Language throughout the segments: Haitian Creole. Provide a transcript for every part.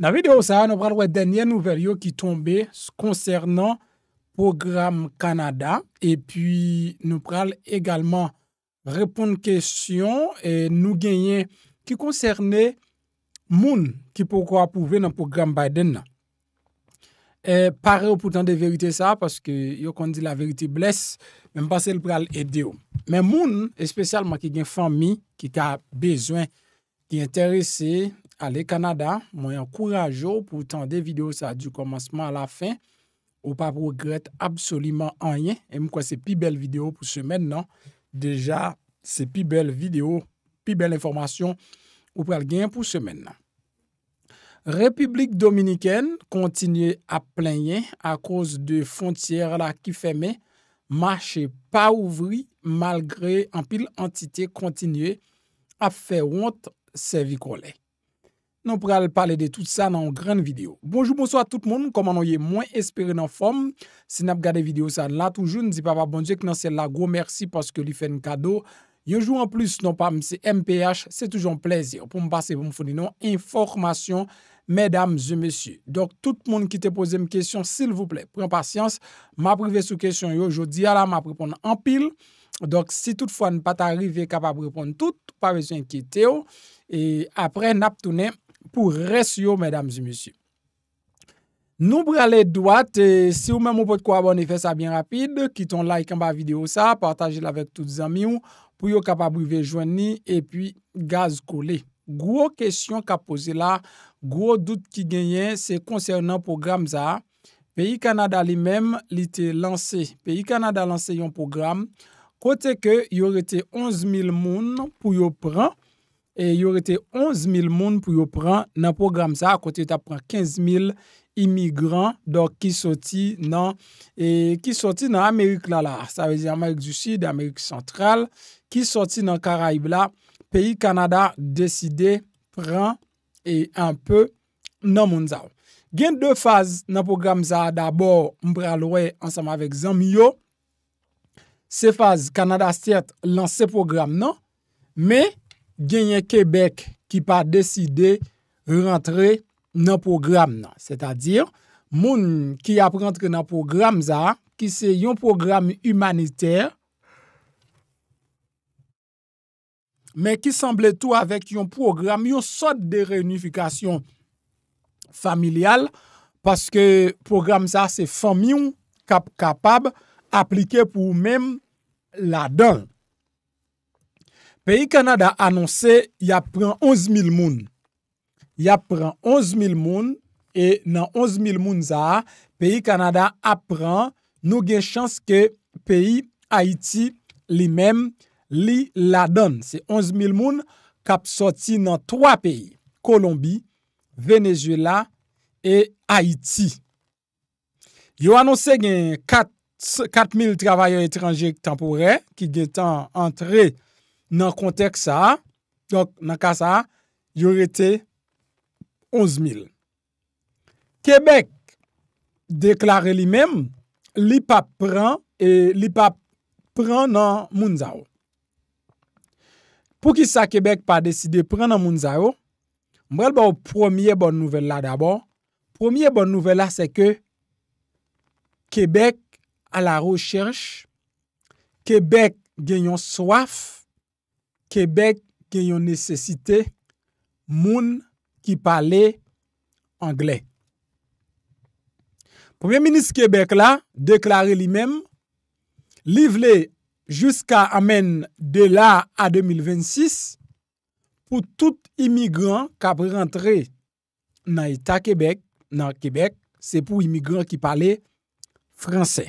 Na video sa, nou pral wè denye nouvel yo ki tombe koncernan program Kanada e pi nou pral egalman repon kèsyon e nou genye ki koncernè moun ki poukwa pouve nan program Biden na. E pare ou poukwa de verite sa paske yo kon di la verite bles men basel pral ede yo. Men moun, espesyalman ki gen fami ki ka bezwen, ki enterese Ale Kanada, mwen yon kouranjou pou tan de video sa du komanseman la fe, ou pa progret absoliman anyen, em kwa se pi bel video pou se men nan, deja se pi bel video, pi bel informasyon, ou pal gen pou se men nan. Republik Dominiken kontinye ap plenye a kouz de fontyer la ki feme, mache pa ouvri malgre anpil antite kontinye ap fe wont se vikole. Nou pral pale de tout sa nan gran video. Bonjou, bonso a tout moun. Koman nou ye mwen espere nan fom. Se nap gade video sa nan la toujou, nou zi papa bonjou ek nan sel la gwo. Mersi paske li fe n kado. Yojou an plus, nou pa msi MPH. Se toujou an plezir. Pou m basi pou m founi nan. Informasyon, medam, zi mesyu. Dok tout moun ki te pose m kesyon, sil vouple. Pren pasyans. Ma prive sou kesyon yo. Je di ala ma pripon an pil. Dok si tout fwa n pata arrive kapap pripon tout, pa ve sou enkite yo. E apre nap tou pou resyo, mèdames et messieurs. Nou bralè doat, si ou mèm ou pot kwa abonè fè sa bè rapide, kiton like an ba video sa, partajè la vè tout zami ou, pou yo kapabou vejwen ni, e pi gaz kolè. Gwo kèsyon ka pose la, gwo dout ki genyen, se konsèr nan program za, Pèi Kanada li mèm li te lansè. Pèi Kanada lansè yon program, kote ke yore te 11.000 moun pou yo pran, E yo rete 11.000 moun pou yo pran nan program za, kote yo ta pran 15.000 imigran, do ki soti nan, ki e, soti nan Amerik la la, sa vezi Amerik du Sud, Amerik Sentral, ki soti nan Karaib la, peyi Kanada deside pran e anpe nan moun za. Gen de faz nan program za, dabor mbralwe ansama vek zanm yo, se faz Kanada Siet lanse program nan, me yon, genye Kebek ki pa deside rentre nan programe nan. Se ta dir, moun ki ap rentre nan programe za, ki se yon programe humaniter, men ki semble tou avèk yon programe, yon sot de reunifikasyon familial, paske programe za se famyoun kapab aplike pou mèm la dèl. Peyi Kanada anonse ya pran 11.000 moun. Ya pran 11.000 moun e nan 11.000 moun za peyi Kanada ap pran nou gen chans ke peyi Haiti li men li la don. Se 11.000 moun kap soti nan 3 peyi. Kolombi, Venezuela, et Haiti. Yo anonse gen 4.000 travayon etranjik tempore ki gen tan entre Nan kontek sa, yonk nan ka sa, yor ete 11.000. Kebek deklare li menm, e, li pa pran nan moun za ou. Pou ki sa Kebek pa deside pran nan moun za ou, mbrel ba ou promye bon nouvel la d'abo. Promye bon nouvel la se ke Kebek a la rochersh, Kebek genyon swaf, Kebek ke yon nesesite moun ki pale angle. Premier ministre Kebek la deklare li men, liv le jiska amen de la a 2026, pou tout imigran ka pre rentre nan ita Kebek, nan Kebek, se pou imigran ki pale franse.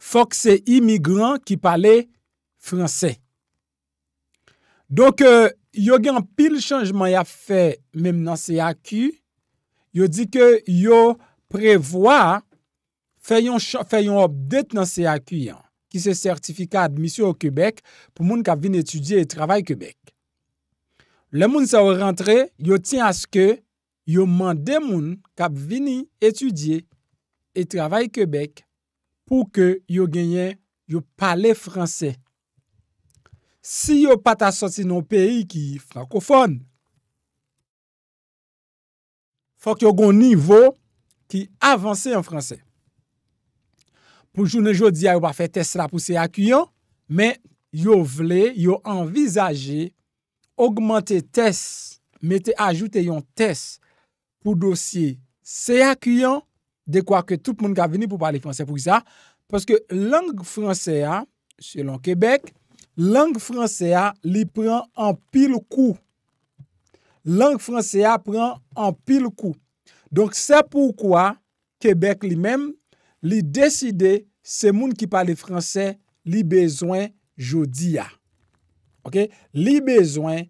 Fok se imigran ki pale franse. Donk euh, yo gen pil chanjman ya fe menm nan C.A.Q. yo di ke yo prevoa fe yon obdet nan C.A.Q. yon ki se sertifika admisyon ou Kebek pou moun kap vin etudye e travay Kebek. Le moun sa ou rentre yo ti aske yo mande moun kap vini etudye e travay Kebek pou ke yo genye yo pale fransek. Si yo pata soti nou peyi ki francophone, fok yo goun nivou ki avanse yon franse. Pou jounen jodi a yo pa fe test la pou se a kuyon, men yo vle, yo envizaje, augmente test, mete ajoute yon test, pou dosye se a kuyon, de kwa ke tout moun ka veni pou pale franse pou sa, paske lang franse a, selon Kebek, Lang franse a li pran an pil kou. Lang franse a pran an pil kou. Donk se poukwa, Kebek li men, li deside se moun ki pale franse, li bezwen jodi a. Ok? Li bezwen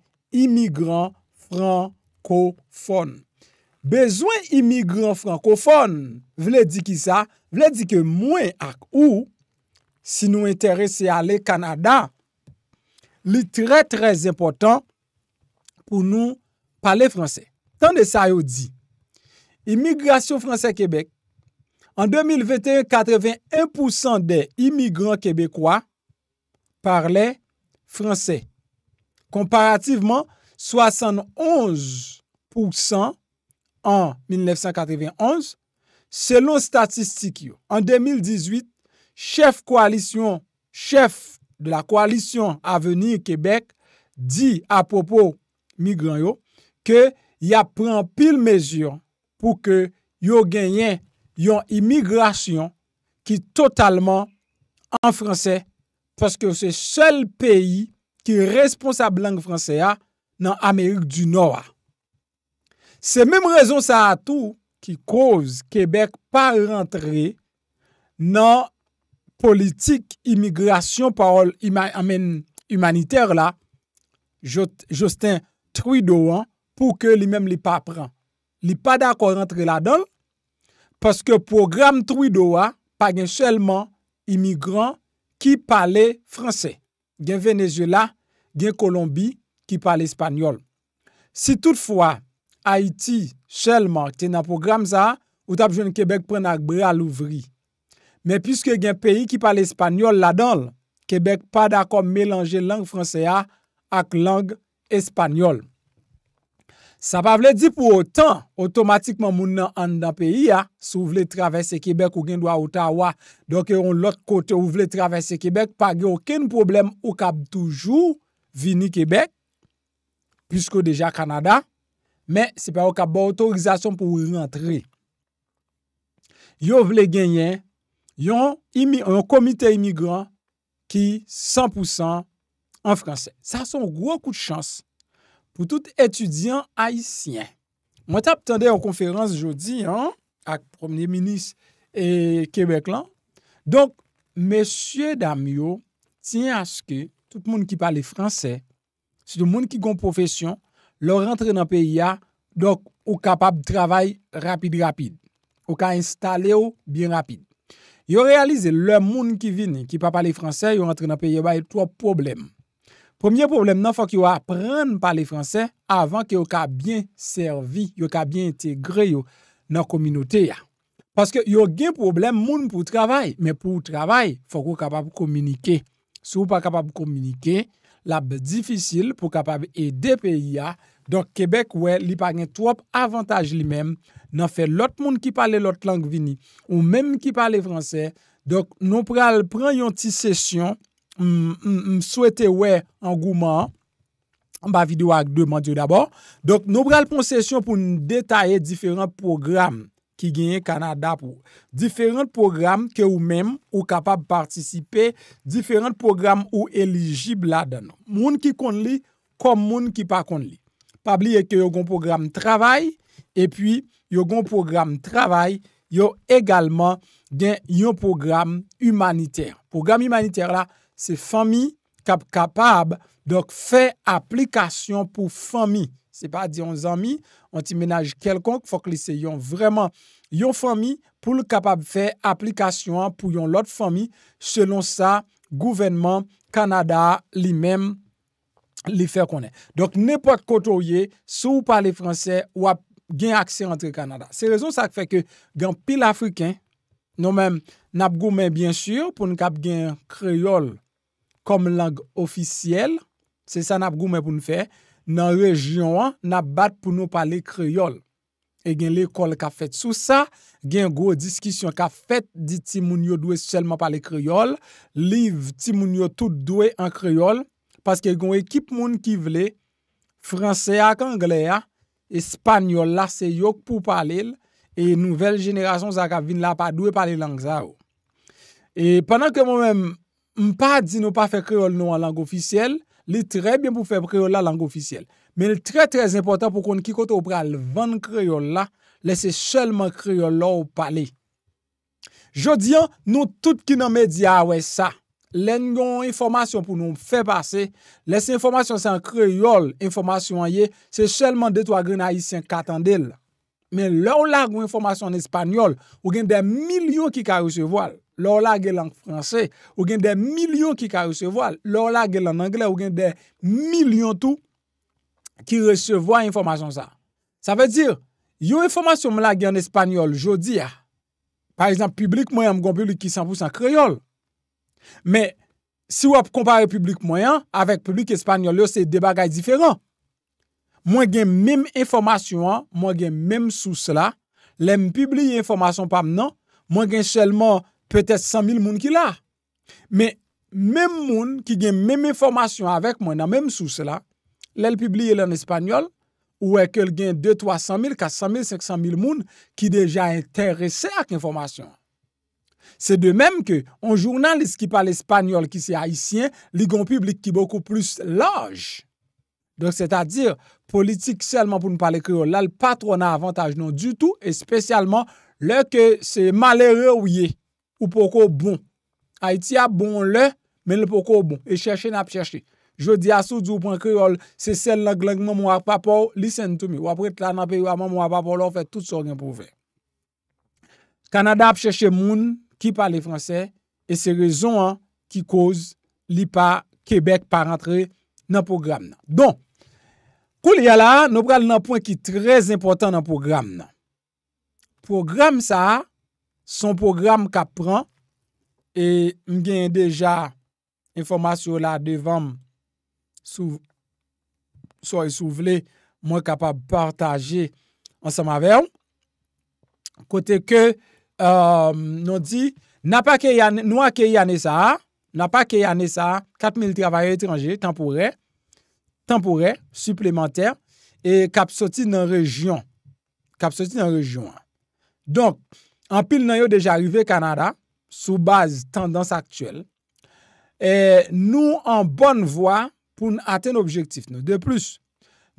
imigran fran kou fon. Bezwen imigran fran kou fon, vle di ki sa, vle di ki mwen ak ou, si nou enterese a le Kanada, li très, très important pour nous parler français. Tant de ça yo dit. Immigration français Québec, en 2021, 81% des immigrants québécois parlaient français. Comparativement, 71% en 1991, selon statistiques, en 2018, chef coalition, chef la koalisyon Avenir-Kébek di apopo migran yo, ke ya pran pil mezyon pou ke yo genyen yon imigrasyon ki totalman an fransè, foske se sel peyi ki responsab lang fransè a nan Amerik du Noah. Se mem rezon sa atou ki koz Kébek pa rentre nan politik imigrasyon parol amen imaniter la, jostan truido an pou ke li mem li pa pran. Li pa da kwa rentre la don, paske program truido an, pa gen chelman imigran ki pale franse, gen venezuela, gen kolombi, ki pale espanyol. Si toutfwa Haiti chelman tena program za, ou tap jounen kebek pren ak bre alouvri. Men piske gen peyi ki pale espanyol la donl, kebek pa da kom melange lang franse ya ak lang espanyol. Sa pa vle di pou otan, otomatikman moun nan andan peyi ya, sou vle travese kebek ou gen dwa otawa, donk e yon lot kote ou vle travese kebek, pa gen oken problem ou kap toujou vini kebek, piske deja Kanada, men se pa ou kap ba otorizasyon pou rentre. Yo vle gen yen, yon komite imigran ki 100% an fransè. Sa son wakou chans pou tout etudyan haisyen. Mwen tap tande yon konferans jodi an, ak promenye minis e Kebek lan. Donk, mèsyè Damyo, tine aske tout moun ki pale fransè, sou tout moun ki kon profesyon, lor rentre nan peyi ya, donk ou kapab travay rapide-rapide. Ou ka instale ou bien rapide. Yo realize le moun ki vin, ki pa pale franse, yo rentre nan peye baye 3 problem. Premier problem nan fok yo apren pale franse avan ki yo ka bien servi, yo ka bien integre yo nan kominote ya. Paske yo gen problem moun pou travay, men pou travay fok yo kapab komunike. Se yo pa kapab komunike, labe difisil pou kapab ede peye ya. Donk, Kebek wè, li pa gen twop avantage li menm, nan fe lot moun ki pale lot lang vini, ou menm ki pale fransè. Donk, nou pral pran yon ti sesyon, m souwete wè an gouman, an ba video ak dwe mandyo dabor. Donk, nou pral pon sesyon pou nou detaye diferent program ki genye Kanada pou. Diferent program ke ou menm ou kapab partisipe, diferent program ou eligib la danon. Moun ki kon li, kon moun ki pa kon li. Pabli eke yo gon program travay, e pi yo gon program travay, yo egalman gen yo program humaniter. Program humaniter la, se fami kap kapab, dok fe aplikasyon pou fami. Se pa diyon zami, onti menaj kelkonk, fok li se yon vreman. Yo fami pou l kapab fe aplikasyon pou yon lot fami, selon sa gouvenman Kanada li menm. li fè konè. Dok, ne pou ak koto ye, sou ou pale fransè, ou ap gen akse antre Kanada. Se rezon sa ak fè ke, gen pil Afriken, nou men, nap goumen bien sur, pou nou kap gen kreyol, kom lang ofisiyel, se sa nap goumen pou nou fè, nan rejon, nap bat pou nou pale kreyol. E gen le kol kap fèt sou sa, gen gwo diskisyon kap fèt, di ti moun yo dwe selman pale kreyol, liv ti moun yo tout dwe an kreyol, Paske yon ekip moun ki vle, franse ak angle ya, espanyol la se yok pou pale el, e nouvel jenerasyon zaka vin la padou e pale langza ou. E panan ke mwen mwen mpa di nou pa fe kreol nou an lango ofisiyel, li tre bien pou fe kreol la lango ofisiyel. Men li tre tre importan pou kon ki koto ou pral van kreol la, lese selman kreol la ou pale. Jodyan nou tout ki nan me di awe sa. Len yon informasyon pou nou fè pase, les informasyon se an kre yol, informasyon yè, se chelman de to a gre na yi sen katan del. Men lè ou lè ou informasyon en espanyol, ou gen de milyon ki ka recevoal, lè ou lè ou gen lang fransè, ou gen de milyon ki ka recevoal, lè ou lè ou gen lang anglè, ou gen de milyon tou ki recevoa informasyon sa. Sa fè dir, yo informasyon mè lè ou e gen en espanyol, jodi ya, par exemple, publik mwen yon mgon publik ki 100% kre yol, Men, si wap kompare publik mwen an, avèk publik espanyol yo, se de bagay diferan. Mwen gen mèm informasyon an, mwen gen mèm sous la, lèm publie informasyon pam nan, mwen gen selman petès 100 000 moun ki la. Men, mèm moun ki gen mèm informasyon avèk mwen an, mèm sous la, lèm publie lèm espanyol, wèk el gen 2, 3, 100 000, 400 000, 500 000 moun ki deja enterese ak informasyon an. Se de menm ke, an jounanlis ki pale espanyol ki se haisyen, ligon publik ki beko plus laj. Donk se ta dir, politik selman pou nou pale kriol, la l patro na avantaj non du tout, espesyalman le ke se malere ou ye, ou poko bon. Haitia bon le, men le poko bon. E cheshe nap cheshe. Je di asou di ou pon kriol, se sel la glengman mou apapo, listen to me, ou apret la napi waman mou apapo, la ou fet tout sor gen pou ve. Kanada ap cheshe moun, ki pale Fransè, e se rezon an ki koz li pa Kebek pa rentre nan program nan. Don, kou li ala, nou pral nan pwen ki trez important nan program nan. Program sa, son program ka pran, e mgen deja informasyon la devan sou sou e sou vle mwen kapab partaje an sa ma vey an. Kote ke nou euh, di, nou akyeyi ane sa, nou akyeyi ane sa, 4000 travaye etranje, tempore, tempore, suplemente, e kapsoti nan rejyon. Kapsoti nan rejyon. Donk, an pil nou yo deja arrive Kanada, sou base tendans aktuel, nou an bonn vwa pou nou aten objektif nou. De plus,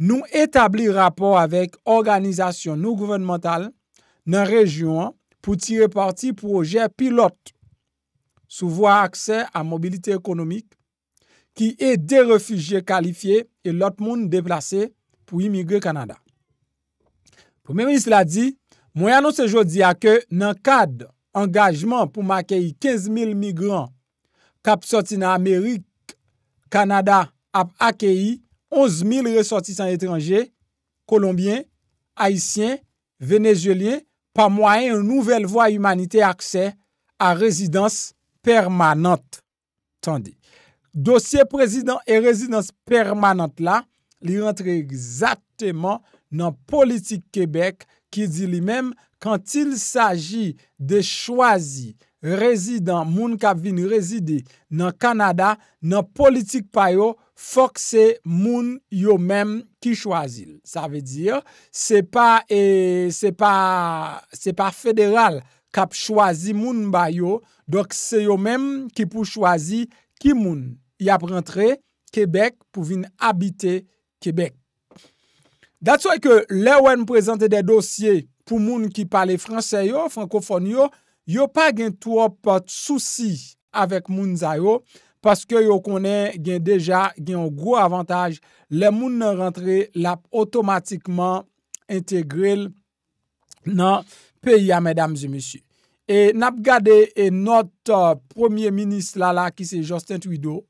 nou etabli rapor avek organizasyon nou gouvernemental nan rejyon pou tire parti proje pilot souvo a aksè a mobilite ekonomik ki e de refugie kalifiye e lot moun deplase pou imigre Kanada. Pou menis la di, mwen anons sejodi a ke nan kad angajman pou makèy 15.000 migran kap soti nan Amerik Kanada ap akèy 11.000 resotisan etranje Colombien, Haitien, Venezuelien pa mwayen nouvel vo a humanite aksè a rezidans permanant. Tande, dosye prezidans e rezidans permanant la, li rentre egzatèman nan politik Kebek, ki di li mèm, kant il saji de chwazi rezidans, moun kap vin rezidi nan Kanada, nan politik payo, fokse moun yo mèm ki chwazil. Sa ve dir, e, se pa federal kap chwazi moun ba yo, dok se yo mèm ki pou chwazi ki moun yap rentre Kebek pou vin habite Kebek. Datso e ke lewen prezante de dosye pou moun ki pale franse yo, frankofon yo, yo pa gen tou apat souci avèk moun zay yo, Paske yo konen gen deja, gen yon gro avantage, le moun nan rentre, lap otomatikman entegril nan peyi a mèdames e messi. E nap gade e not euh, premier minis la la ki se Justin Trudeau,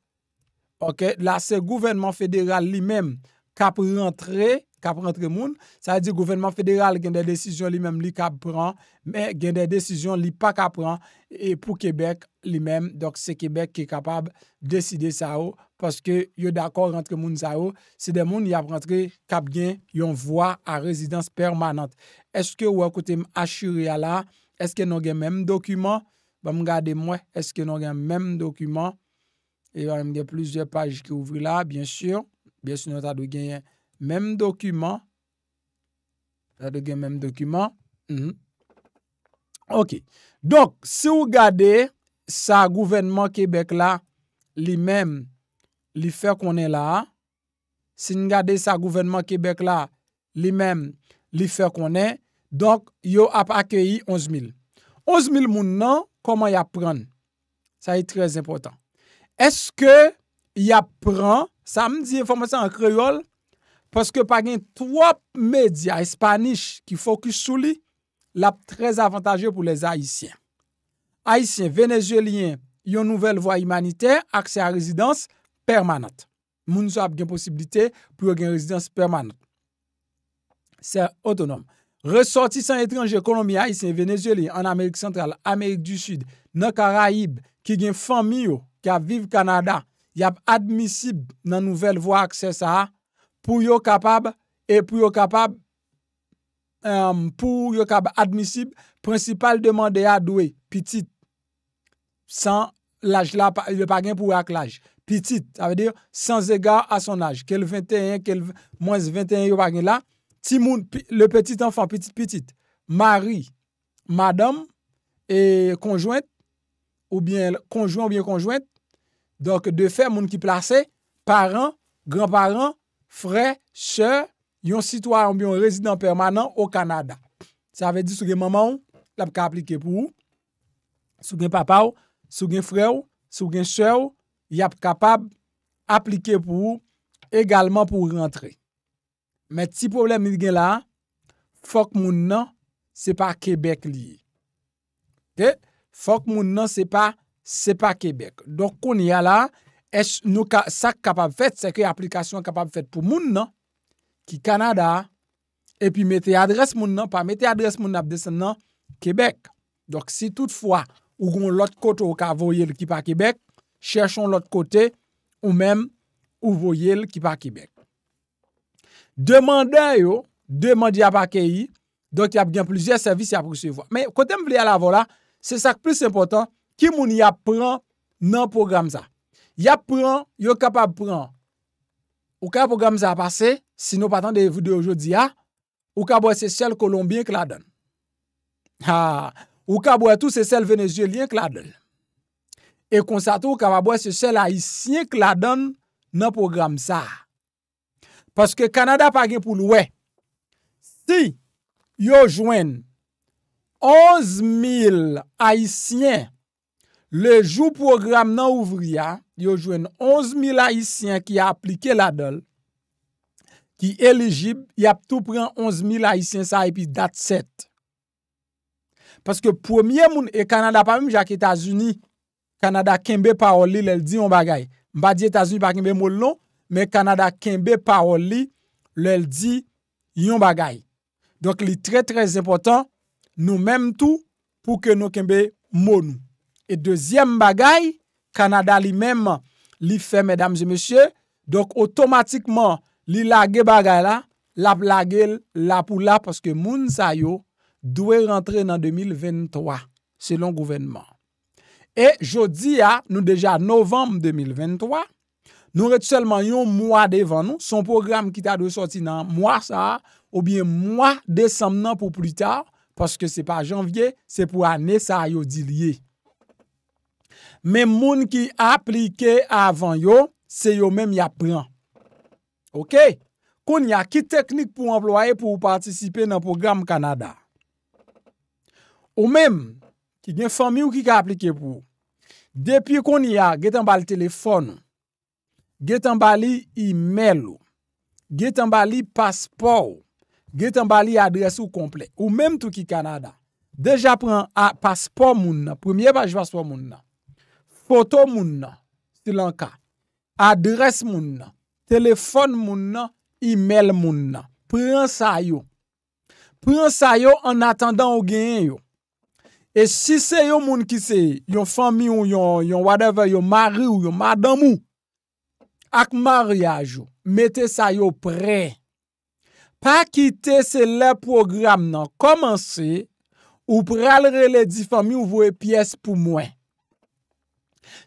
ok, la se gouvernement fèderal li mèm, Kap rentre, kap rentre moun, sa di gouvernement federal gen de desisyon li mem li kap pran, men gen de desisyon li pa kap pran, e pou Kebek li mem, dok se Kebek ki kapab deside sa ou, paske yo dakor rentre moun sa ou, se de moun ya rentre, kap gen yon vwa a rezidans permanant. Eske wakote m achiri ya la, eske nou gen menm dokumen, vam bon, gade mwen, eske nou gen menm dokumen, yo yon gen plizye paj ki ouvri la, bien syon, Bien, mhm. si nou ta dou genye mèm dokumen. Ta dou genye mèm dokumen. Ok. Donk, si ou gade sa gouvenman Kebek la, li mèm li fè konè la. Si nou gade sa gouvenman Kebek la, li mèm li fè konè. Donk, yo ap akyeyi 11000. 11000 moun nan, koman ya pran? Sa yi trèz important. Eske ya pran Sa m di informasyon an kreyol paske pa gen 3 media espanish ki fokus sou li la prez avantaje pou les Haitien. Haitien, Venezuelien, yon nouvel vo a imanite, akse a rezidans permanat. Moun sou ap gen posibilite pou gen rezidans permanat. Se autonome. Resorti san etranje ekonomi Haitien-Venezuelien an Amerik Sentral, Amerik Du Sud, nan Karaib, ki gen fami yo ka Viv Kanada, y ap admisib nan nouvel vwa ak se sa ha, pou yo kapab, et pou yo kapab, pou yo kapab admisib, prinsipal demande a doue, pitit, san lage la, y ap agen pou y ak lage, pitit, a ve dir, sans ega a son age, kel 21, kel mwens 21, y ap agen la, timoun, le petit anfan, pitit, pitit, mari, madam, e konjouent, ou bien, konjouent ou bien konjouent, Donk, de fe, moun ki plase, paran, granparan, fre, che, yon sitwa yon biyon rezidant permanent ou Kanada. Sa ve di sou gen maman ou, la pou ka aplike pou ou. Sou gen papa ou, sou gen fre ou, sou gen che ou, yon pou kapab aplike pou ou, egalman pou rentre. Men ti problem yon gen la, fok moun nan, se pa Kebek li. Te, fok moun nan, se pa se pa Kebek. Donk kon ya la, es nou sa kapab fet, se ke aplikasyon kapab fet pou moun nan, ki Kanada, epi mete adres moun nan, pa mete adres moun nan ap desen nan, Kebek. Donk si toutfwa, ou goun lot kote ou ka voyel ki pa Kebek, chershon lot kote, ou men, ou voyel ki pa Kebek. Demanda yo, demandi ap akeyi, donk yap gen plizye servis yap pou se vo. Men, kote m vle ya la vola, se sak pliz important, Ki moun ya pran nan program za? Ya pran, yo kapap pran. Ou ka program za pase, si nou patan de vode yojodi ya, ou ka boye se sel Kolombien k la don. Ou ka boye tou se sel Venezuelien k la don. E konsato ou ka boye se sel Haitien k la don nan program za. Paske Kanada page pou nou we. Si yo jwen 11.000 Haitien, Le jou program nan ouvriya, yo jwen 11.000 haisyen ki a aplike la dol, ki elegib, yap tou pren 11.000 haisyen sa epi dat 7. Paske pwemye moun e Kanada pa mwen jak Etasuni, Kanada kenbe pa o li lel di yon bagay. Mba di Etasuni pa kenbe moun non, men Kanada kenbe pa o li lel di yon bagay. Donk li tre tre zepotan nou menm tou pou ke nou kenbe moun nou. Et deuxième bagay, Kanada li mèm li fè, mèdames et messieurs, dok otomatikman li lage bagay la, la plage, la poula, paske moun sa yo, dwe rentre nan 2023, selon gouvernement. Et jodi ya, nou deja novembre 2023, nou rete selman yon mwa devan nou, son program ki ta dwe sorti nan mwa sa, ou bien mwa desem nan pou pli ta, paske se pa janvye, se pou ane sa yo dilye. men moun ki aplike avan yo, se yo men yapren. Ok? Kon ya ki teknik pou employe pou ou patisipe nan program Kanada? Ou men, ki gen famy ou ki ka aplike pou, depi kon ya, ge tembali telefon, ge tembali email, ge tembali paspor, ge tembali adres ou komplek, ou men tou ki Kanada, deja pren paspor moun nan, premye baj paspor moun nan, Poto moun nan, si lan ka, adres moun nan, telefon moun nan, e-mail moun nan. Pren sa yo. Pren sa yo an atandan ou gen yo. E si se yo moun ki se, yon fami ou yon whatever, yon mari ou yon madan mou, ak mari ajo, mette sa yo pre. Pa kite se le program nan, komanse ou prelre le di fami ou vwe piyes pou mwen.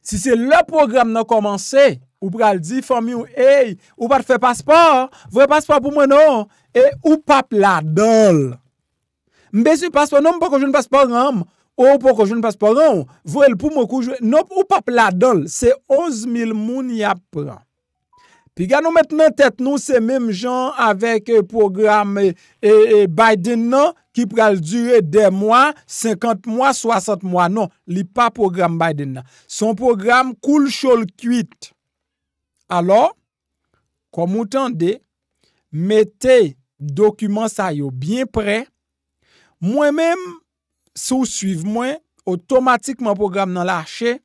Si se le program nan komanse, ou pral di, fami ou ey, ou pat fe paspor, vwe paspor pou mwen nou, e ou pap la dol. Mbe si paspor nou, mpo ko joun paspor anm, ou mpo ko joun paspor anm, vwe l pou mwen koujou, nou ou pap la dol, se 11000 moun ya pran. Pi gwa nou met nan tet nou se mem jan avèk eh, program eh, eh, Biden nan, ki pral dure de mwa, 50 mwa, 60 mwa. Non, li pa program Biden nan. Son program koul chol kuit. Alo, komoutan de, metè dokumen sa yo bien pre, mwen men sou suiv mwen, otomatik mwen program nan lache,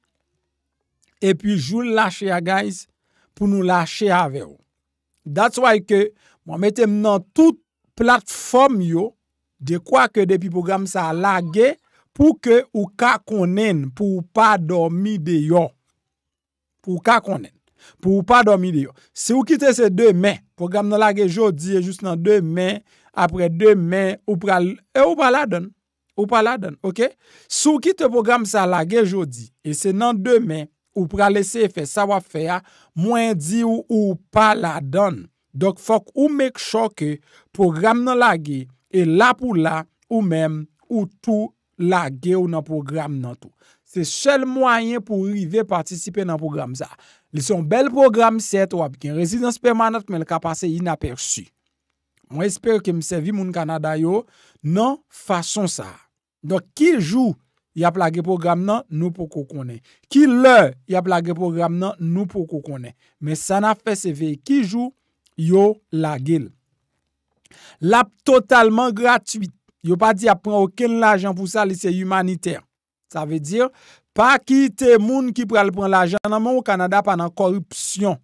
e pi joun lache ya guys, pou nou lache ave yo. That's why ke, mwen metem nan tout platform yo, de kwa ke depi program sa lage, pou ke ou ka konen, pou ou pa dormi de yo. Pou ou ka konen. Pou ou pa dormi de yo. Se ou kite se demen, program nan lage jodi, e jist nan demen, apre demen, ou pala don. E ou pala don, ok? Se ou kite program sa lage jodi, e se nan demen, Ou pralese efè sa wap fè ya Mwen di ou ou pa la don Dok fok ou mèk chokè Program nan la ge E la pou la ou mèm Ou tou la ge ou nan program nan tou Se chèl mwayen pou rive Partisipe nan program sa Li son bel program set wap Ki en rezidans permanat men l kapase inaperçu Mwen espèr ke msevi moun kanada yo Nan fason sa Dok ki jou Ya plage program nan, nou pou kou konen. Ki lè, ya plage program nan, nou pou kou konen. Men sa na fè se vey ki jou, yo la gil. Lap totalman gratuit. Yo pa di ap pran oken l'ajan pou sa lisey humaniter. Sa vey dir, pa ki te moun ki pral pran l'ajan nanman ou Kanada panan korupsyon.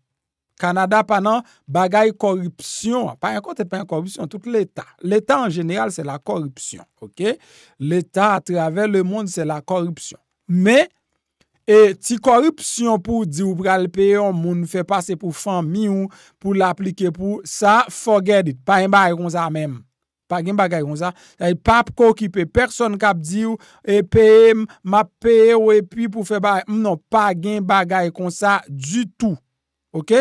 Kanada pa nan bagay korupsyon. Pa yon kote pa yon korupsyon, tout l'Etat. L'Etat an jeneral se la korupsyon, ok? L'Etat a traver le moun se la korupsyon. Me, e ti korupsyon pou di ou pral peyo, moun fè pase pou fan mi ou, pou l'aplike pou, sa, forget it. Pa yon bagay kon sa menm. Pa gen bagay kon sa. E pap kokipe, person kap di ou, e peye, ma peye ou e pi pou fè bagay. M non pa gen bagay kon sa du tout, ok?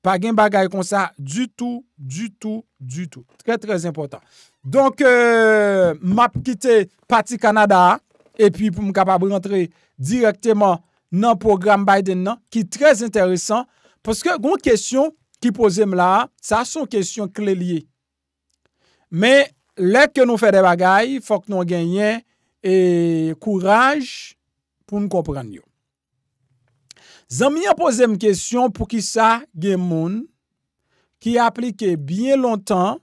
Pa gen bagay kon sa, du tout, du tout, du tout. Très, très important. Donk, euh, map kite pati Kanada, epi pou m kapab rentre direkteman nan program Biden nan, ki trèz enteresan, poske goun kèsyon ki pose m la, sa son kèsyon kle liye. Men, lèk ke nou fè de bagay, fòk nou genyen, e kouraj pou nou kompren yo. Zan mi an pose m kesyon pou ki sa gen moun ki aplike bie lontan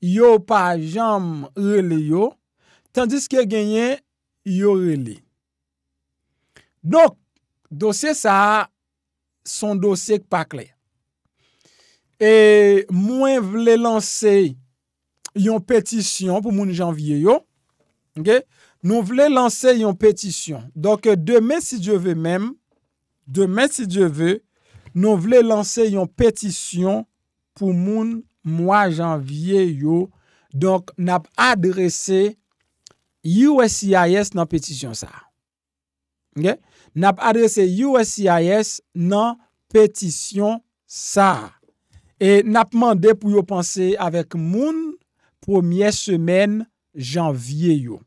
yo pa janm rele yo tandis ke genyen yo rele. Donk, dosye sa son dosye k pa kle. E mwen vle lance yon petisyon pou moun janvye yo. Nou vle lance yon petisyon. Donk, deme si je ve mèm Demè si djè vè, nou vle lanse yon petisyon pou moun mwa janvye yo. Donk nap adrese USCIS nan petisyon sa. Nap adrese USCIS nan petisyon sa. E nap mande pou yo panse avèk moun promye semen janvye yo.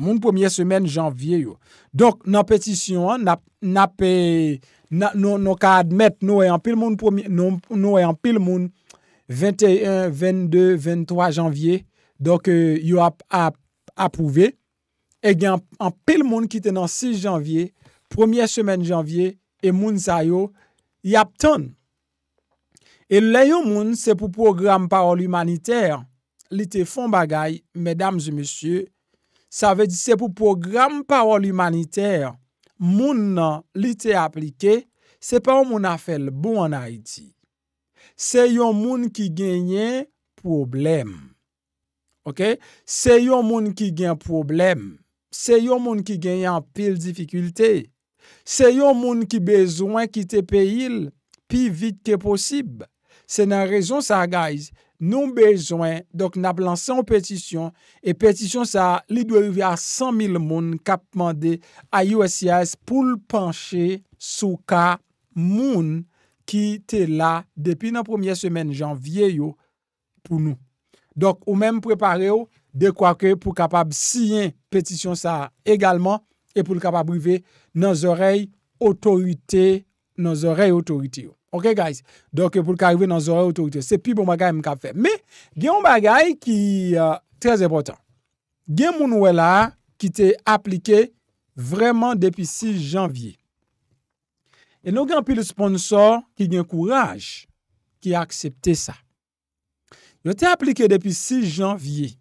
Moun pwemye semen janvye yo. Donk nan petisyon an, nan pe, nou ka admet nou e an pil moun, nou e an pil moun, 21, 22, 23 janvye, donk e, yo ap apouve, e gen an pil moun ki te nan 6 janvye, pwemye semen janvye, e moun sa yo, yap ton. E le yo moun, se pou program parol humaniter, li te fon bagay, medam zi monsye, Sa ve di se pou program power l'humaniter, moun nan li te aplike, se pa ou moun a fel bou an Haiti. Se yon moun ki genyen problem. Ok? Se yon moun ki genyen problem. Se yon moun ki genyen pil difficulte. Se yon moun ki bezwen ki te peyil pi vit ke posib. Se nan rejon sa, guys. Nou bezwen, dok nan plan san ou petisyon, e petisyon sa li dwe rive a 100.000 moun kap mande a IOSIS pou l panche sou ka moun ki te la depi nan premier semen jan vieyo pou nou. Dok ou men prepare yo de kwa ke pou kapab siyen petisyon sa egalman e pou l kapab rive nan zorey otorite yo. Ok guys, doke pou ka arrive nan zore autorite, se pi pou mbaga yon ka fe. Me, gen mbaga yon ki trez epotan. Gen moun wè la ki te aplike vreman depi 6 janvye. E nou gen pi le sponsor ki gen kouraj ki aksepte sa. Yo te aplike depi 6 janvye.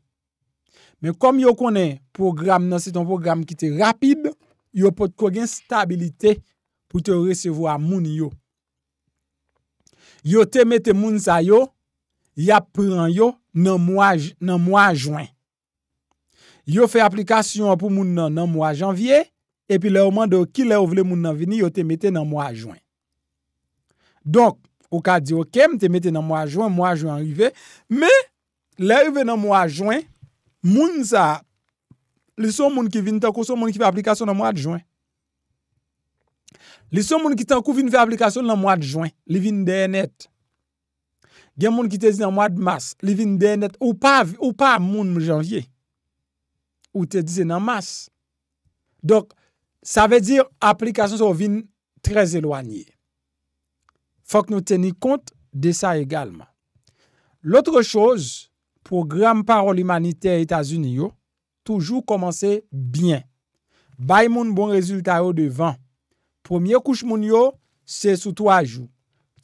Me kom yo konen program nan, se ton program ki te rapib, yo pot konen stabilite pou te resevo a moun yo. Yo te mette moun sa yo, ya pran yo nan mwa jwen. Yo fe aplikasyon pou moun nan nan mwa janvye, epi le oman do ki le ou vle moun nan vini, yo te mette nan mwa jwen. Donk, ou ka di yo kem te mette nan mwa jwen, mwa jwen rive, me le rive nan mwa jwen, moun sa, li son moun ki vin tako, son moun ki fe aplikasyon nan mwa jwen. Li son moun ki tan kou vin fè aplikasyon nan mwa d'jwen, li vin dè net. Gen moun ki te zin nan mwa d'mas, li vin dè net. Ou pa moun mwen janvye, ou te zin nan mas. Dok, sa vè dir aplikasyon so vin trez elwanyè. Fok nou teni kont de sa egalman. Loutre choz, program Parole Humanitaire Etats-Unis yo, toujou komanse bien. Bay moun bon rezultat yo devan. Poumye kouch moun yo, se sou 3 jou,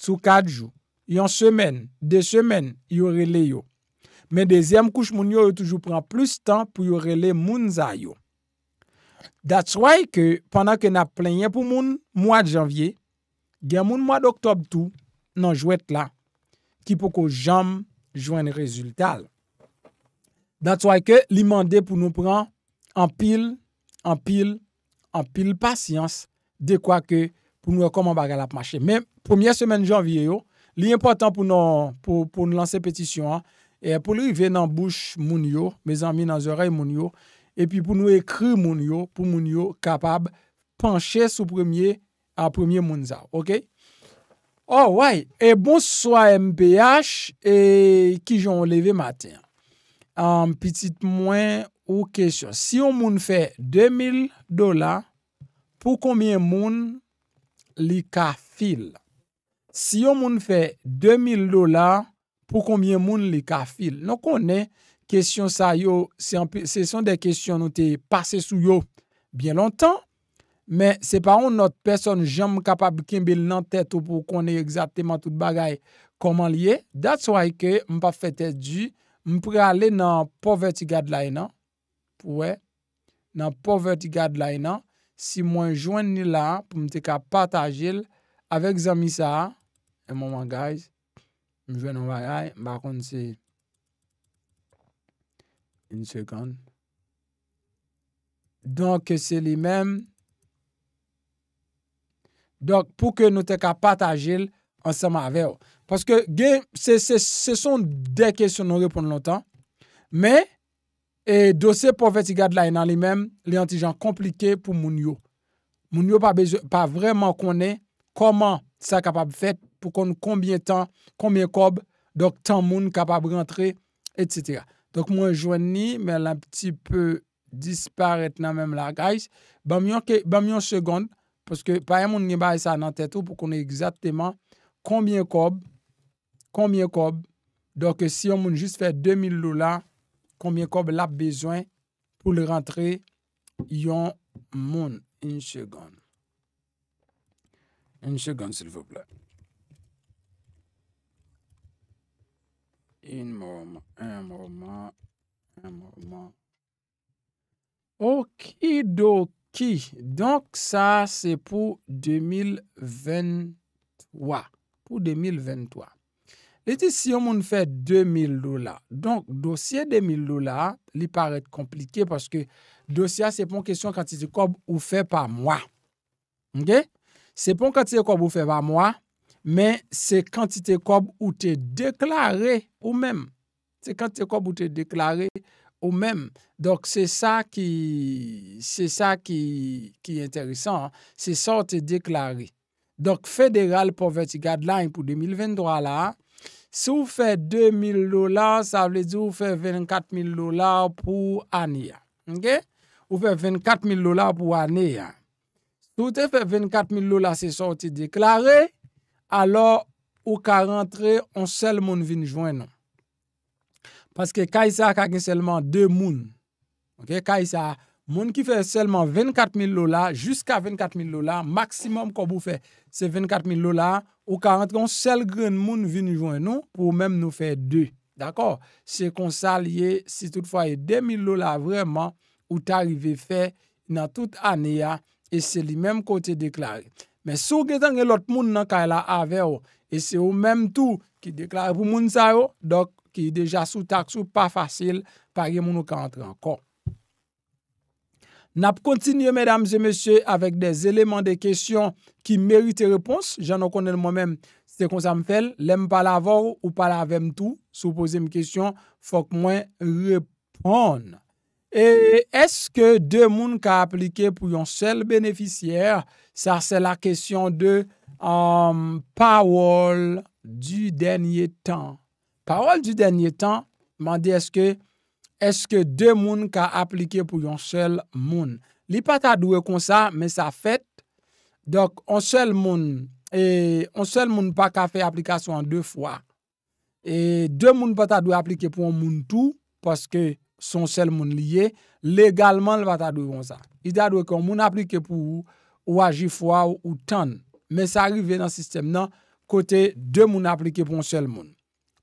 sou 4 jou, yon semen, de semen, yon rele yo. Men dezem kouch moun yo yo toujou pran plus tan pou yon rele moun za yo. Dat sou ay ke, pandan ke na plenye pou moun, mouad janvye, gen moun mouad oktob tou, nan jwet la, ki pou ko jam jwen rezultal. Dat sou ay ke, li mande pou nou pran, an pil, an pil, an pil pasyans. de kwa ke pou nou akoman bagal ap mache. Men, premier semen janvye yo, li important pou nou lanse petisyon an, pou lou i ven nan bouch moun yo, me zan mi nan zorey moun yo, e pi pou nou ekri moun yo, pou moun yo kapab panche sou premier, a premier moun za, ok? Oh, waj, e bon so a MPH, e ki joun leve maten. An pitit mwen ou kesyon, si yon moun fe 2000 dola, pou koumye moun li ka fil. Si yon moun fe 2000 dolar, pou koumye moun li ka fil. Non konen, kesyon sa yo, se son de kesyon nou te pase sou yo bien lontan, men se pa ou not person jan mou kapab ki mbel nan tet ou pou konen exactement tout bagay koman liye. Dat so aike, mou pa fete di, mou poure ale nan poverty guideline nan. Pouwe, nan poverty guideline nan. si mwen jwen ni la pou mte ka pata jil avek zanmi sa, e mwaman guys, mwen jwen wajay, bakon se, in sekand, donk se li men, donk pou ke nou te ka pata jil, an seman avew. Paske gen, se son de kesyon nou repon lontan, me, E dosè pou fè ti gade la y nan li mèm, li an ti jan komplike pou moun yo. Moun yo pa vreman konè koman sa kapab fèt pou kon konbyen tan, konbyen kob, dok tan moun kapab rentre, etc. Dok mwen jwen ni, men la pti pè disparèt nan mèm la, guys. Ban myon kè, ban myon segond, pwoske pa yè moun nye bay sa nan tètou pou konè exactement konbyen kob, konbyen kob, dok si yon moun jist fè 2000 loulan, combien cob l'a besoin pour le rentrer yon monde. Une seconde. Une seconde, s'il vous plaît. Une moment, un moment, un moment. Okidoki. Donc, ça, c'est pour 2023. Pour 2023 si on moun fè 2.000 dola, donk dossier 2.000 parce que dossier c'est pas une question pon kesyon kantite kob ou fait par mwa. Ok? Se pon kantite kob ou fè pa mwa, men se kantite kob ou te déclaré ou quand C'est kantite kob ou te deklare ou même. Donc, c'est ça qui se sa ki, ki enteresan, se sa ou te Donc, Donc federal poverty guideline pour 2023 là, Se ou fè 2.000 lola, sa vle di ou fè 24.000 lola pou ane ya. Ok? Ou fè 24.000 lola pou ane ya. Se ou te fè 24.000 lola se sorti deklare, alò ou ka rentre, on sel moun vin jwen nou. Paske kaj sa kage selman 2 moun. Ok? Kaj sa... Moun ki fè selman 24.000 lola, jiska 24.000 lola, maksimum kon pou fè se 24.000 lola, ou ka rentron sel gren moun vinjwen nou, pou mèm nou fè 2, d'akor? Se konsal ye, se toutfwa ye 2.000 lola vreman, ou t'arive fè nan tout aneya, e se li mèm kote deklare. Men sou gètenge lot moun nan ka la ave yo, e se ou mèm tou ki deklare pou moun sa yo, dok ki deja sou tak sou pa fasil, pa gen moun nou ka rentron kò. N'a continué, mesdames et messieurs, avec des éléments de questions qui méritent réponse. J'en connais moi-même. C'est comme ça me fait. L'aime pas l'avoir ou pas l'avem tout. Si vous posez une question, faut que moi réponde. Et est-ce que deux mondes qui appliqué pour un seul bénéficiaire? Ça, c'est la question de euh, parole du dernier temps. Parole du dernier temps, dis est-ce que eske de moun ka aplike pou yon sel moun. Li pata dwe kon sa, men sa fet, dok, yon sel moun, e, yon sel moun pa ka fe aplikasyon de fwa, e, de moun pata dwe aplike pou yon moun tou, paske son sel moun liye, legalman li pata dwe kon sa. Li ta dwe kon moun aplike pou, wajifwa ou tan, men sa rive nan sistem nan, kote de moun aplike pou yon sel moun.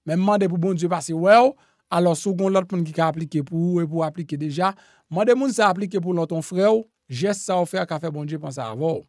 Men mande pou bon dwe pase wew, ou, alo sou goun lot moun ki ka aplike pou ou e pou aplike deja, moun de moun sa aplike pou loton fre ou, jes sa ou fè a ka fè bonje pan sa avou.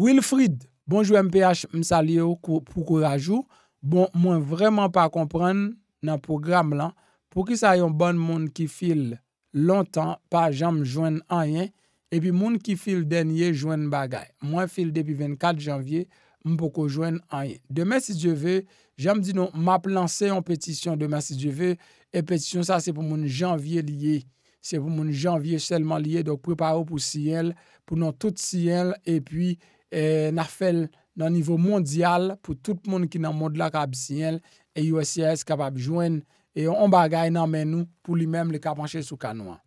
Wilfrid, bonjou MPH, msalye ou pou kourajou, bon moun vreman pa kompran nan program lan, pou ki sa yon bon moun ki fil lontan pa jam jwen anyen, epi moun ki fil denye jwen bagay, moun fil depi 24 janvye, mpoko jwen anye. Demen si je ve, jame di nou map lanse yon petisyon demen si je ve, e petisyon sa se pou moun janvye liye, se pou moun janvye selman liye, dok preparo pou siyel, pou nou tout siyel, e pi eh, na fel nan nivou mondyal pou tout moun ki nan moun lakab siyel e yon siyel se kapab jwen e yon bagay nan men nou pou li mèm le kapanchè sou kanoan.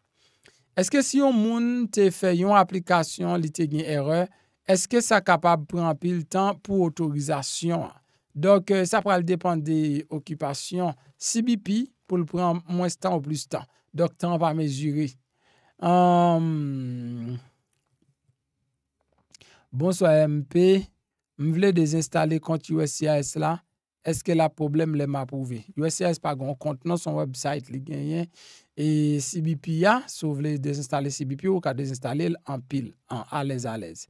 Eske si yon moun te fe yon aplikasyon li te gne erre, Eske sa kapab pran pil tan pou otorizasyon? Dok eh, sa pral depan de okupasyon CBP pou l pran mwen stan ou plus tan. Dok tan pa mezuri. Bon so MP, mwen vle dezinstale konti USCIS la, eske la problem le ma pouve. USCIS pa gon kont nan son website li genyen. E CBP ya, sou vle dezinstale CBP ou ka dezinstale l an pil an alez-alez.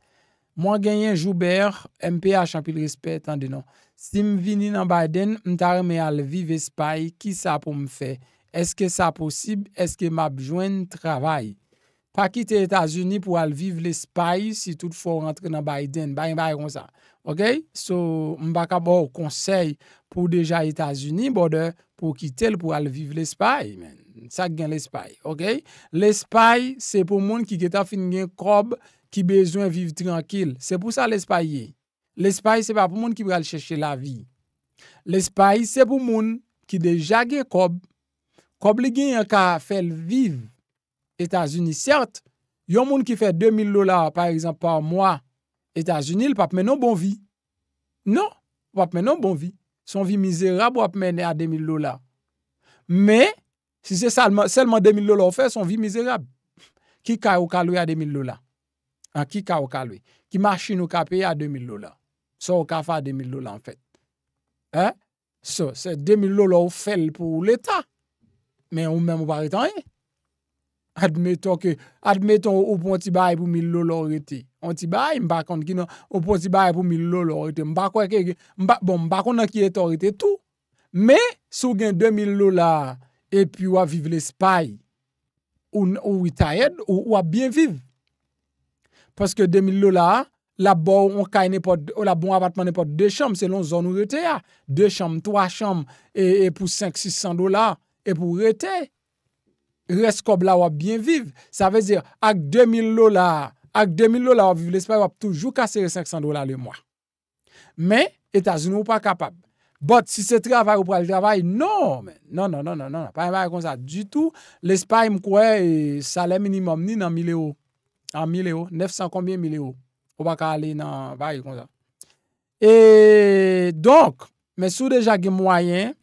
Mwen genyen Joubert, MPH apil respet, tan denon. Si m vini nan Biden, m tarme al vive espay, ki sa pou m fe? Eske sa posib, eske ma bjwen travay? Pa kite Etasuni pou al vive l'espay, si tout fò rentre nan Biden, bayan bayan kon sa. Ok? So, m baka bo konsey pou deja Etasuni, bode pou kite l pou al vive l'espay, men. Sa gen l'espay, ok? L'espay, se pou moun ki geta fin gen krob, ki bezwen vive trankele. Se pou sa l'espayye. L'espayye se pa pou moun ki brel cheshe la vi. L'espayye se pou moun ki de jage kob. Kob li gen yon ka fel vive Etasuni. Sert, yon moun ki fe 2000 lola par exemple par mwa Etasuni, l pap menon bon vi. Non, pap menon bon vi. Son vi mizera bo ap menen a 2000 lola. Me, se se salman 2000 lola ofer, son vi mizera ki kay ou kalwe a 2000 lola. An ki ka wakalwe? Ki machin ou ka peye a 2000 lola. So ou ka fa a 2000 lola an fèt. Eh? So, se 2000 lola ou fèl pou l'Etat. Men ou men wapare tan yè? Admeton ki, admeton ou pou an ti baye pou 1000 lola ou rete. An ti baye, mbakon ki nou, ou pou an ti baye pou 1000 lola ou rete. Mbakon an ki eto rete tout. Men, sou gen 2000 lola e pi ou a vive l'espay. Ou witaed, ou a bien vive. Paske 2000 lola, la bon abatman ne pot 2 chanm, se lon zon ou rete ya. 2 chanm, 3 chanm, e pou 500-600 lola, e pou rete. Res kob la wap bien viv. Sa ve zir, ak 2000 lola, ak 2000 lola wap viv, l'espa wap toujou kase 500 lola le mwa. Men, etaz nou pa kapab. Bot, si se travar ou pral travar, non men. Non, non, non, non, non, pa yon vare kon sa. Du tou, l'espa yon mkwe salè minimum ni nan 1000 lola. An mile ou, nef san konbien mile ou. Ou baka ale nan va yon konza. E donk, men sou deja gen mwayen,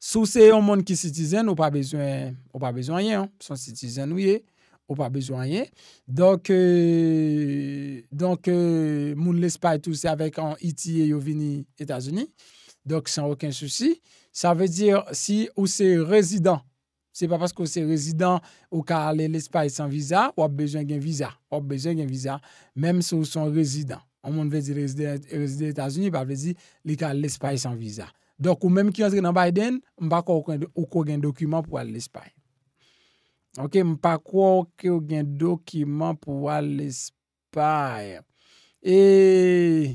sou se yon moun ki sitizen ou pa bezwen, ou pa bezwen yen, son sitizen ou ye, ou pa bezwen yen. Donk, moun lespa etou se avek an iti e yo vini Etasuni. Donk, san oken souci. Sa ve dir si ou se rezidan, Se pa paskou se rezidant ou ka ale l'espaye san viza, wap bejwen gen viza. Wap bejwen gen viza, menm sou son rezidant. An moun vezi rezidant Etats-Unis, wap vezi li ka ale l'espaye san viza. Dok ou menm ki yon zgen nan Biden, mpa kwa ou kwa gen dokumen pou ale l'espaye. Ok, mpa kwa ou kwa gen dokumen pou ale l'espaye. E,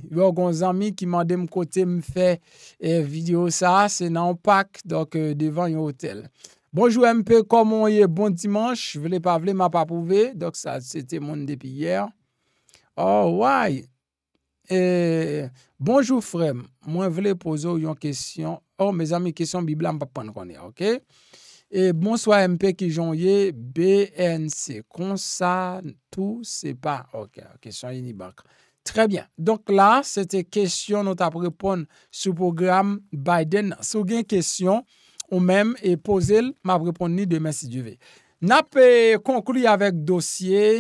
yon gon zami ki mande mkote mfe eh, video sa, se nan pak, dok eh, devan yon hotel. Bonjour MP, comment est Bon dimanche. Je voulais pas parler, m'a pas prouvé. Donc, ça, c'était mon depuis hier. Oh, why? Et, bonjour, frère. Moi, je voulais poser une question. Oh, mes amis, question Bible, je ne pas prendre OK? Et bonsoir, MP qui est BNC. Comme ça, tout, c'est pas. OK, question Unibank. Très bien. Donc là, c'était question, nous avons répondu sur le programme Biden. Si vous une question, ou mèm e pose l ma vrepon ni de mèsi duve. Na pe konkli avèk dosye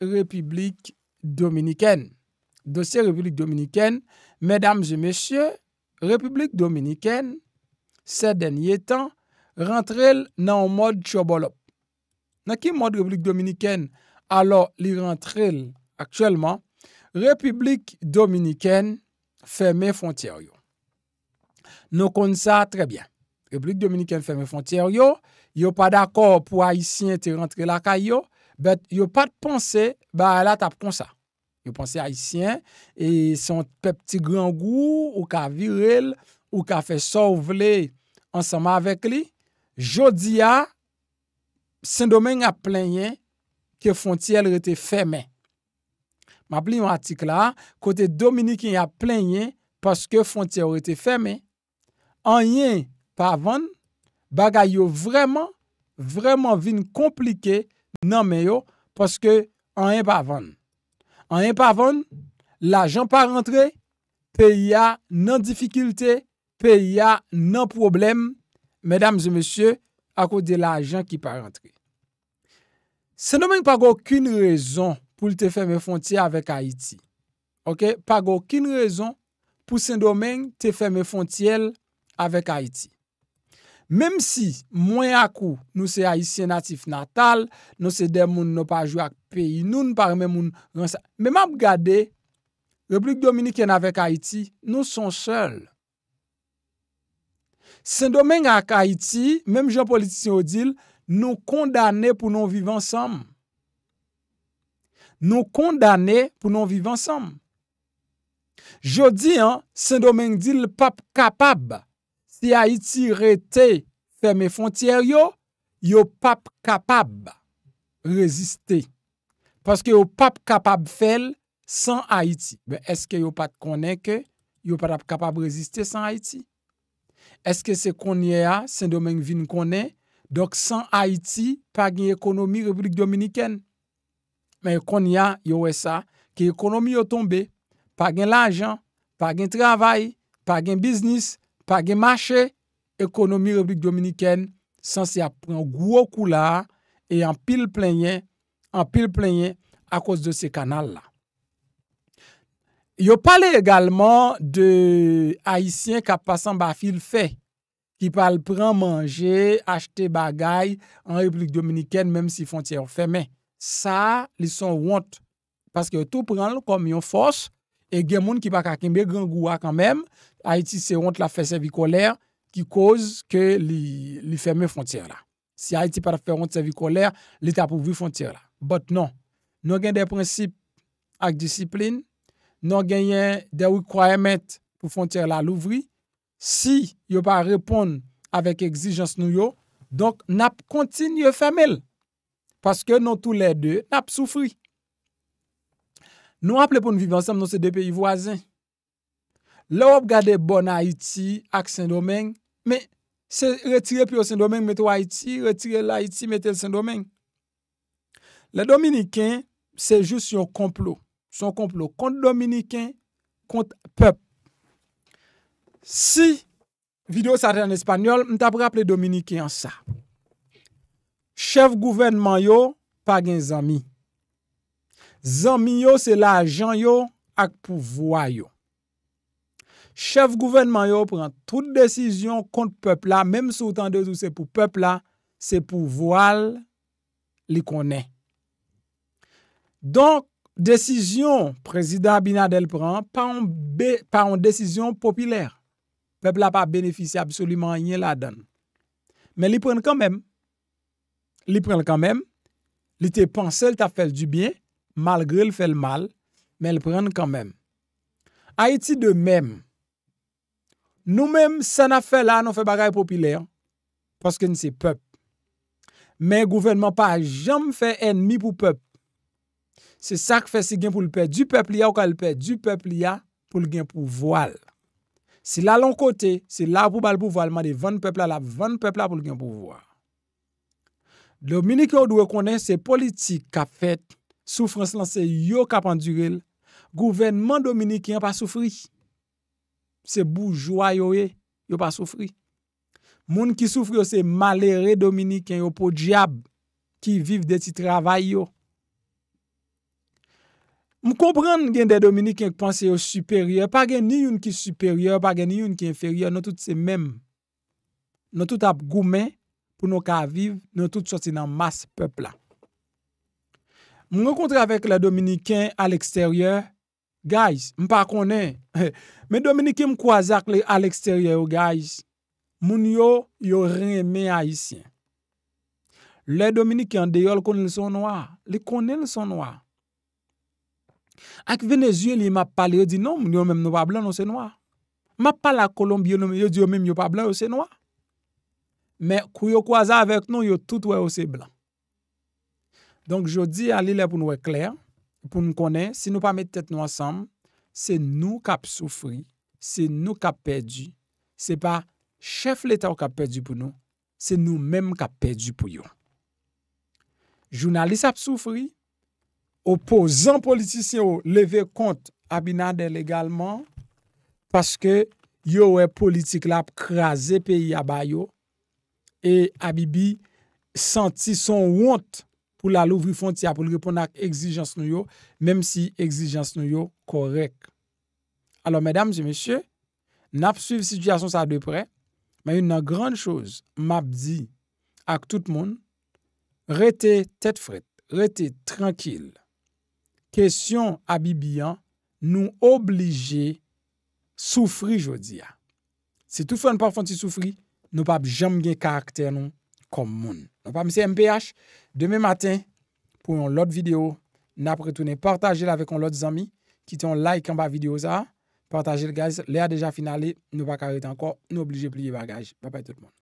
Republik Dominikèn. Dosye Republik Dominikèn, mèdames et mèsyè, Republik Dominikèn, sè den yè tan, rentrel nan mod chobolop. Na ki mod Republik Dominikèn alò li rentrel akçèlman, Republik Dominikèn fè mè fontyèryon. Nou kon sa trè byè. Republik Dominikien fème fontier yo, yo pa d'akor pou Aisyen te rentre la ka yo, bet yo pa te pense, ba la tap kon sa. Yo pense Aisyen, e son pep ti gran gou, ou ka viril, ou ka fe sor vle, ansama avek li, jodi ya, sen domen ap plenye, ke fontiel rete fème. M'ap li yon atik la, kote Dominikien ap plenye, paske fontiel rete fème, anye, Pavan bagay yo vreman, vreman vin komplike nan meyo paske an en pavan. An en pavan, la jan pa rentre, pe ya nan difikulte, pe ya nan problem, medam zi monsye akou de la jan ki pa rentre. Sen domen pa gò kyn rezon pou te fèm e fontye avèk Haiti. Ok, pa gò kyn rezon pou sen domen te fèm e fontye avèk Haiti. Mem si mwen akou nou se haisyen natif natal, nou se dem moun nou pa jou ak peyi nou, nou par men moun... Mem ap gade, Republik Dominik yon avek Haiti, nou son sol. Sen domen ak Haiti, mem jen politisyon di l, nou kondane pou nou viv ansam. Nou kondane pou nou viv ansam. Jodi an, sen domen di l pap kapab, Si Haiti rete ferme fontyer yo, yo pape kapab reziste. Paske yo pape kapab fel san Haiti. Eske yo pape konen ke yo pape kapab reziste san Haiti? Eske se konye a, sen domen vin konen, dok san Haiti pagin ekonomi Republik Dominiken? Men konye a yo we sa ki ekonomi yo tombe, pagin lajan, pagin travay, pagin biznis, Pa genmache, ekonomi Republik Dominiken san se apren gwo kou la e an pil plenye a kos de se kanal la. Yo pale egalman de Haitien kap pasan ba fil fe, ki pale pren manje, achete bagay an Republik Dominiken menm si fonti an fe men. Sa li son wont, paske yo tou pren l kom yon fos, E gen moun ki pa kakimbe gen gwa kanmem, Haiti se ont la fe se vi koler ki koz ke li ferme fontyer la. Si Haiti pa la fe se vi koler, li ta pou vi fontyer la. But non, non gen de prinsip ak disiplin, non gen gen de requirement pou fontyer la louvri, si yo pa repon avèk exijans nou yo, donk nap kontin yo fermel. Paske non tou le de nap soufri. Nou aple pou nou vive ansam nou se de peyi voazen. Lè ou ap gade bon Haiti ak Saint-Domingue, men se retire pi ou Saint-Domingue, mette ou Haiti, retire l'Haiti, mette l'Saint-Domingue. Le Dominikèn, se jous yon komplo. Son komplo kont Dominikèn, kont pep. Si video sa te an Espanyol, mta apre aple Dominikèn sa. Chef gouvenman yo, pa gen zami. Zanmi yo se la ajan yo ak pou vwa yo. Chef gouvenman yo pren tout desisyon kont pep la, menm sou tan de sou se pou pep la, se pou vwal li konen. Donk desisyon prezida Binadel pren, pa on desisyon popiler. Pep la pa benefisy absolutman yon la den. Men li pren kanmen. Li pren kanmen. Li te pan sel ta fel du bien. malgre l fè l mal, men l pren kwen men. Haiti de men, nou men, sa na fè la, nan fè bagay popilè, pwosken se pep. Men gouvenman pa jam fè enmi pou pep. Se sak fè se gen pou l pep li a, ou ka l pep du pep li a, pou l gen pou voal. Se la lon kote, se la pou bal pou voal, man de ven pep la, la ven pep la pou l gen pou voal. Dominikou dwe konen se politik ka fèt Soufrans lanse yo kapandurel, gouvenman Dominik yon pa soufri. Se boujwa yo e, yo pa soufri. Moun ki soufri yo se male re Dominik yon po diab ki viv de ti travay yo. Mou kompran gen de Dominik yon kpansye yo superyor, pa gen ni yon ki superyor, pa gen ni yon ki inferyor, nou tout se mem. Nou tout ap goumen pou nou ka aviv, nou tout choti nan mas pepla. Mwen rekontre avèk lè Dominikèn al ekstèryè, guys, mwen pa konè, mwen Dominikèn mwen kouazak lè al ekstèryè, guys, mwen yo, yo ren emè Aïsien. Lè Dominikèn deyò lè konè lè son wè, lè konè lè son wè. Ak vènesye li mwen palè, yo di, non, mwen yo mèm nou pa blan ou se wè. Mwen palè a Kolombie, yo di, yo mèm yo pa blan ou se wè. Mwen kou yo kouazak avèk, non, yo tout wè ou se wè. Donk jodi a li la pou nou e kler, pou nou konen, se nou pa mette tèt nou asanm, se nou kap soufri, se nou kap perdi, se pa chef l'Etat ou kap perdi pou nou, se nou menm kap perdi pou yo. Jounalist ap soufri, opozant politisyen ou leve kont Abinader legalman, paske yo e politik la ap krasi peyi abay yo, e Abibi senti son wont pou la louvri fon ti ap, pou li repon ak egzijans nou yo, mem si egzijans nou yo korek. Alò, mèdames et mèsyè, nap suiv situasyon sa de pre, mè yon nan gran chòz map di ak tout moun, rete tèt fret, rete trankeil. Kèsyon abibiyan nou oblije soufri jodi ya. Se tou fè n pa fon ti soufri, nou pa jem gen karakter nou kom moun. MPH, demain matin, pour une autre vidéo, n'a retourné partager avec un autre ami quittez un like en bas de vidéo ça. Partagez le gaz, l'air déjà finalé, nous pas arrêter encore, nous obligés de plier bagage. Bye bye tout le monde.